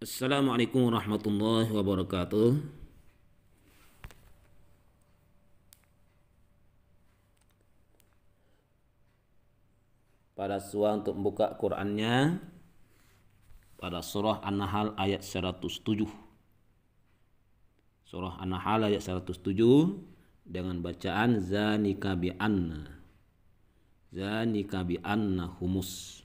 Assalamualaikum warahmatullahi wabarakatuh. Pada surah untuk membuka Qur'annya pada surah An-Nahl ayat 107. Surah An-Nahl ayat 107 dengan bacaan zanika bi anna. Zanika bi anna humus.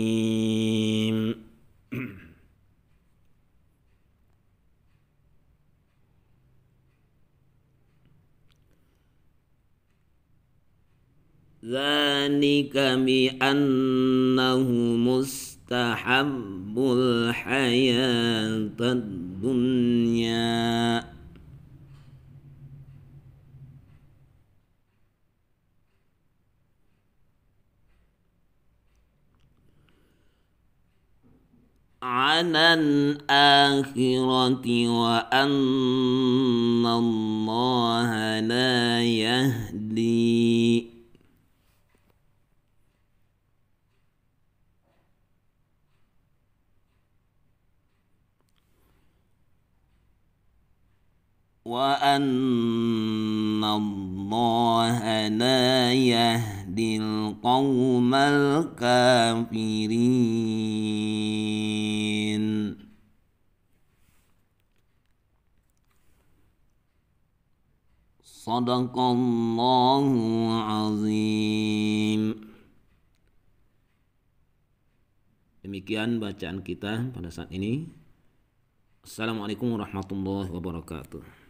ذلك بأنه مستحب الحياة الدنيا على الآخرة وأن الله لا يهدي وأن الله لا يهدي القوم الكافرين صدق الله العظيم Demikian bacaan kita pada saat ini. Assalamualaikum warahmatullahi wabarakatuh.